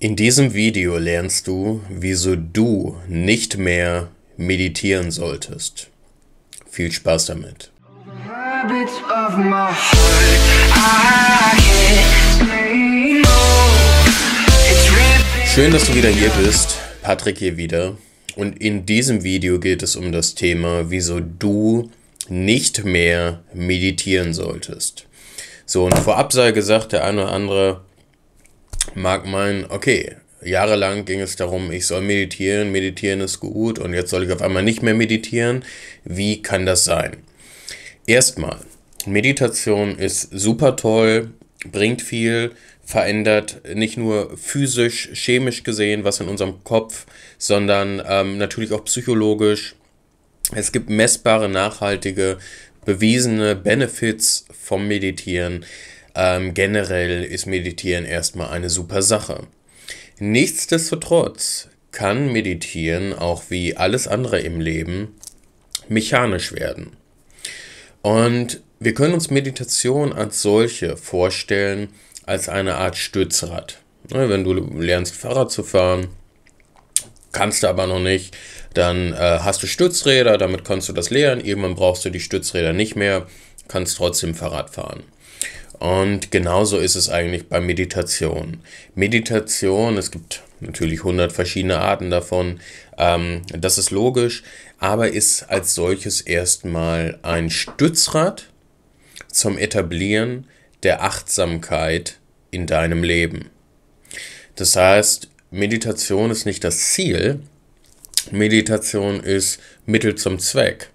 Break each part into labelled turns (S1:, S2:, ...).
S1: In diesem Video lernst du, wieso du nicht mehr meditieren solltest. Viel Spaß damit. Schön, dass du wieder hier bist. Patrick hier wieder. Und in diesem Video geht es um das Thema, wieso du nicht mehr meditieren solltest. So, und vorab sei gesagt, der eine oder andere mag meinen, okay, jahrelang ging es darum, ich soll meditieren, meditieren ist gut und jetzt soll ich auf einmal nicht mehr meditieren. Wie kann das sein? Erstmal, Meditation ist super toll, bringt viel, verändert nicht nur physisch, chemisch gesehen, was in unserem Kopf, sondern ähm, natürlich auch psychologisch. Es gibt messbare, nachhaltige, bewiesene Benefits vom Meditieren. Ähm, generell ist Meditieren erstmal eine super Sache. Nichtsdestotrotz kann Meditieren auch wie alles andere im Leben mechanisch werden. Und wir können uns Meditation als solche vorstellen als eine Art Stützrad. Ne, wenn du lernst Fahrrad zu fahren, kannst du aber noch nicht, dann äh, hast du Stützräder, damit kannst du das lernen, irgendwann brauchst du die Stützräder nicht mehr, kannst trotzdem Fahrrad fahren. Und genauso ist es eigentlich bei Meditation. Meditation, es gibt natürlich hundert verschiedene Arten davon, ähm, das ist logisch, aber ist als solches erstmal ein Stützrad zum Etablieren der Achtsamkeit in deinem Leben. Das heißt, Meditation ist nicht das Ziel, Meditation ist Mittel zum Zweck.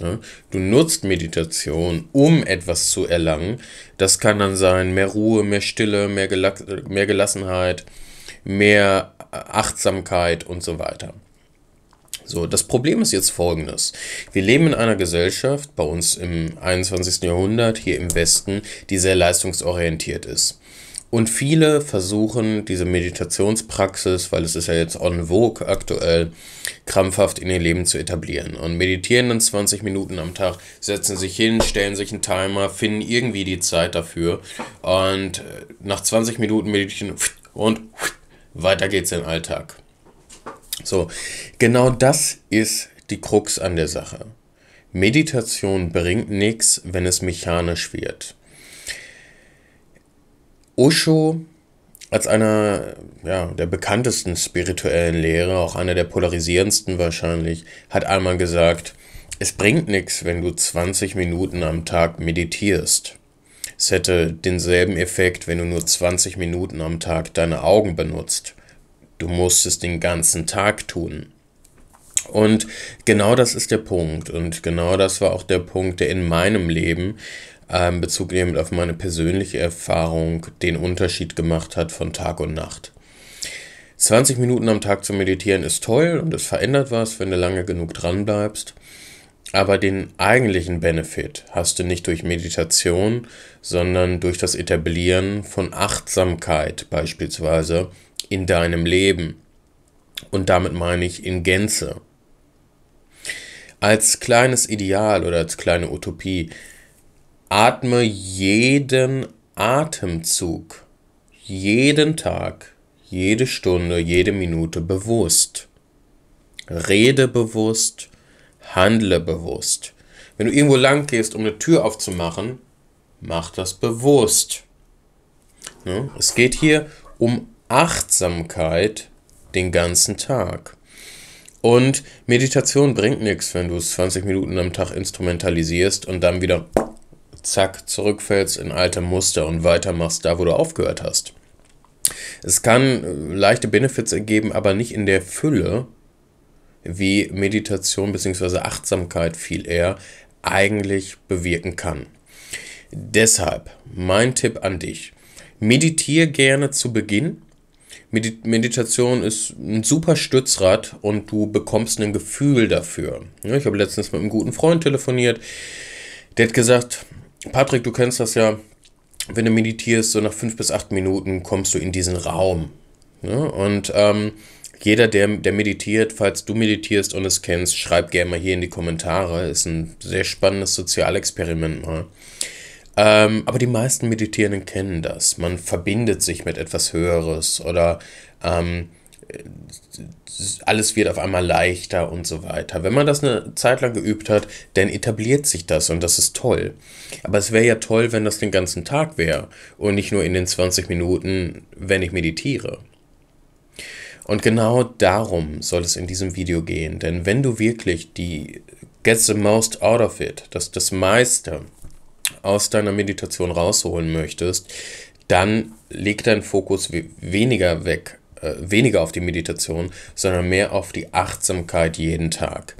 S1: Ne? Du nutzt Meditation, um etwas zu erlangen. Das kann dann sein mehr Ruhe, mehr Stille, mehr, Gela mehr Gelassenheit, mehr Achtsamkeit und so weiter. So, das Problem ist jetzt folgendes. Wir leben in einer Gesellschaft, bei uns im 21. Jahrhundert, hier im Westen, die sehr leistungsorientiert ist. Und viele versuchen diese Meditationspraxis, weil es ist ja jetzt on vogue aktuell, krampfhaft in ihr Leben zu etablieren. Und meditieren dann 20 Minuten am Tag, setzen sich hin, stellen sich einen Timer, finden irgendwie die Zeit dafür. Und äh, nach 20 Minuten meditieren und weiter geht's in den Alltag. So, genau das ist die Krux an der Sache. Meditation bringt nichts, wenn es mechanisch wird. Osho als einer ja, der bekanntesten spirituellen Lehrer, auch einer der polarisierendsten wahrscheinlich, hat einmal gesagt, es bringt nichts, wenn du 20 Minuten am Tag meditierst. Es hätte denselben Effekt, wenn du nur 20 Minuten am Tag deine Augen benutzt. Du musst es den ganzen Tag tun. Und genau das ist der Punkt. Und genau das war auch der Punkt, der in meinem Leben ähm, Bezug nehmend auf meine persönliche Erfahrung den Unterschied gemacht hat von Tag und Nacht. 20 Minuten am Tag zu meditieren ist toll und es verändert was, wenn du lange genug dran bleibst. Aber den eigentlichen Benefit hast du nicht durch Meditation, sondern durch das Etablieren von Achtsamkeit beispielsweise in deinem Leben. Und damit meine ich in Gänze. Als kleines Ideal oder als kleine Utopie Atme jeden Atemzug, jeden Tag, jede Stunde, jede Minute bewusst. Rede bewusst, handle bewusst. Wenn du irgendwo lang gehst, um eine Tür aufzumachen, mach das bewusst. Ne? Es geht hier um Achtsamkeit den ganzen Tag. Und Meditation bringt nichts, wenn du es 20 Minuten am Tag instrumentalisierst und dann wieder zack, zurückfällst in alte Muster und weitermachst da, wo du aufgehört hast. Es kann äh, leichte Benefits ergeben, aber nicht in der Fülle, wie Meditation bzw. Achtsamkeit viel eher eigentlich bewirken kann. Deshalb mein Tipp an dich. Meditier gerne zu Beginn. Medi Meditation ist ein super Stützrad und du bekommst ein Gefühl dafür. Ja, ich habe letztens mit einem guten Freund telefoniert. Der hat gesagt, Patrick, du kennst das ja, wenn du meditierst, so nach fünf bis acht Minuten kommst du in diesen Raum. Ne? Und ähm, jeder, der, der meditiert, falls du meditierst und es kennst, schreib gerne mal hier in die Kommentare. Ist ein sehr spannendes Sozialexperiment mal. Ähm, aber die meisten Meditierenden kennen das. Man verbindet sich mit etwas Höheres oder ähm, alles wird auf einmal leichter und so weiter. Wenn man das eine Zeit lang geübt hat, dann etabliert sich das und das ist toll. Aber es wäre ja toll, wenn das den ganzen Tag wäre und nicht nur in den 20 Minuten, wenn ich meditiere. Und genau darum soll es in diesem Video gehen, denn wenn du wirklich die Get the most out of it, das, das meiste aus deiner Meditation rausholen möchtest, dann leg deinen Fokus weniger weg äh, weniger auf die Meditation, sondern mehr auf die Achtsamkeit jeden Tag.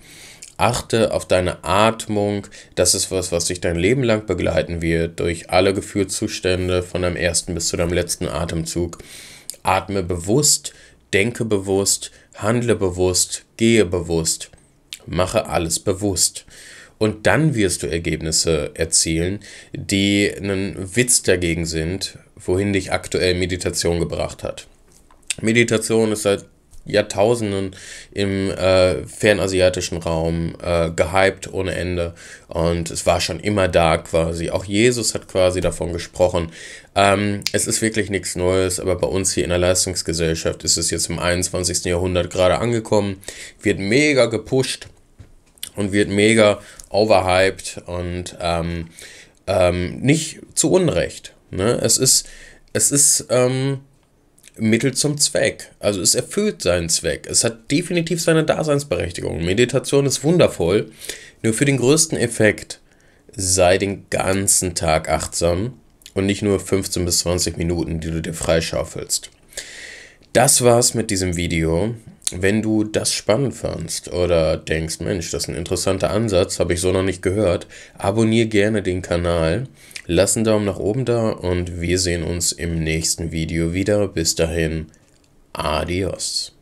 S1: Achte auf deine Atmung. Das ist was, was dich dein Leben lang begleiten wird, durch alle Gefühlszustände von deinem ersten bis zu deinem letzten Atemzug. Atme bewusst, denke bewusst, handle bewusst, gehe bewusst. Mache alles bewusst. Und dann wirst du Ergebnisse erzielen, die einen Witz dagegen sind, wohin dich aktuell Meditation gebracht hat. Meditation ist seit Jahrtausenden im äh, fernasiatischen Raum äh, gehypt ohne Ende und es war schon immer da quasi. Auch Jesus hat quasi davon gesprochen. Ähm, es ist wirklich nichts Neues, aber bei uns hier in der Leistungsgesellschaft ist es jetzt im 21. Jahrhundert gerade angekommen, wird mega gepusht und wird mega overhyped und ähm, ähm, nicht zu Unrecht. Ne? Es ist, es ist, ähm, Mittel zum Zweck. Also es erfüllt seinen Zweck. Es hat definitiv seine Daseinsberechtigung. Meditation ist wundervoll. Nur für den größten Effekt sei den ganzen Tag achtsam und nicht nur 15 bis 20 Minuten, die du dir freischaufelst. Das war's mit diesem Video. Wenn du das spannend fandst oder denkst, Mensch, das ist ein interessanter Ansatz, habe ich so noch nicht gehört, abonniere gerne den Kanal Lasst einen Daumen nach oben da und wir sehen uns im nächsten Video wieder. Bis dahin, adios.